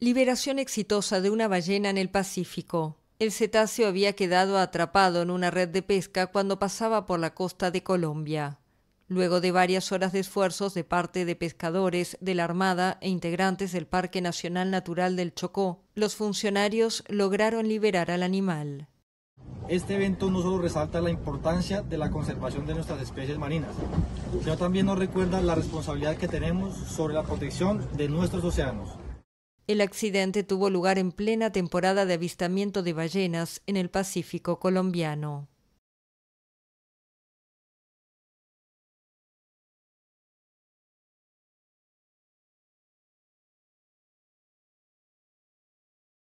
Liberación exitosa de una ballena en el Pacífico. El cetáceo había quedado atrapado en una red de pesca cuando pasaba por la costa de Colombia. Luego de varias horas de esfuerzos de parte de pescadores de la Armada e integrantes del Parque Nacional Natural del Chocó, los funcionarios lograron liberar al animal. Este evento no solo resalta la importancia de la conservación de nuestras especies marinas, sino también nos recuerda la responsabilidad que tenemos sobre la protección de nuestros océanos. El accidente tuvo lugar en plena temporada de avistamiento de ballenas en el Pacífico colombiano.